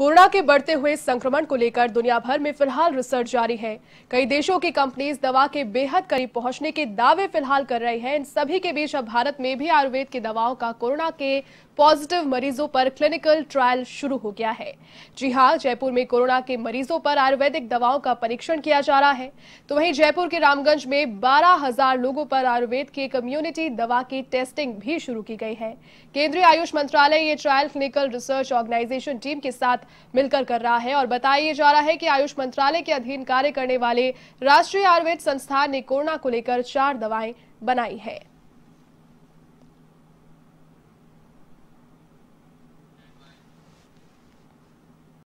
corona के बढ़ते हुए संक्रमण को लेकर दुनिया भर में फिलहाल रिसर्च जारी है कई देशों की कंपनीज दवा के बेहद करीब पहुंचने के दावे फिलहाल कर रही हैं इन सभी के बीच अब भारत में भी आयुर्वेद की दवाओं का कोरोना के पॉजिटिव मरीजों पर क्लिनिकल ट्रायल शुरू हो गया है जी हाँ जयपुर में कोरोना के मरीजों पर आयुर्वेदिक दवाओं का परीक्षण किया जा रहा है तो वहीं जयपुर के रामगंज में बारह हजार लोगों पर आयुर्वेद के कम्युनिटी दवा की टेस्टिंग भी शुरू की गई है केंद्रीय आयुष मंत्रालय ये trial clinical research organisation team के साथ मिलकर कर रहा है और बताया जा रहा है कि आयुष मंत्रालय के अधीन कार्य करने वाले राष्ट्रीय आयुर्वेद संस्थान ने कोरोना को लेकर चार दवाएं बनाई है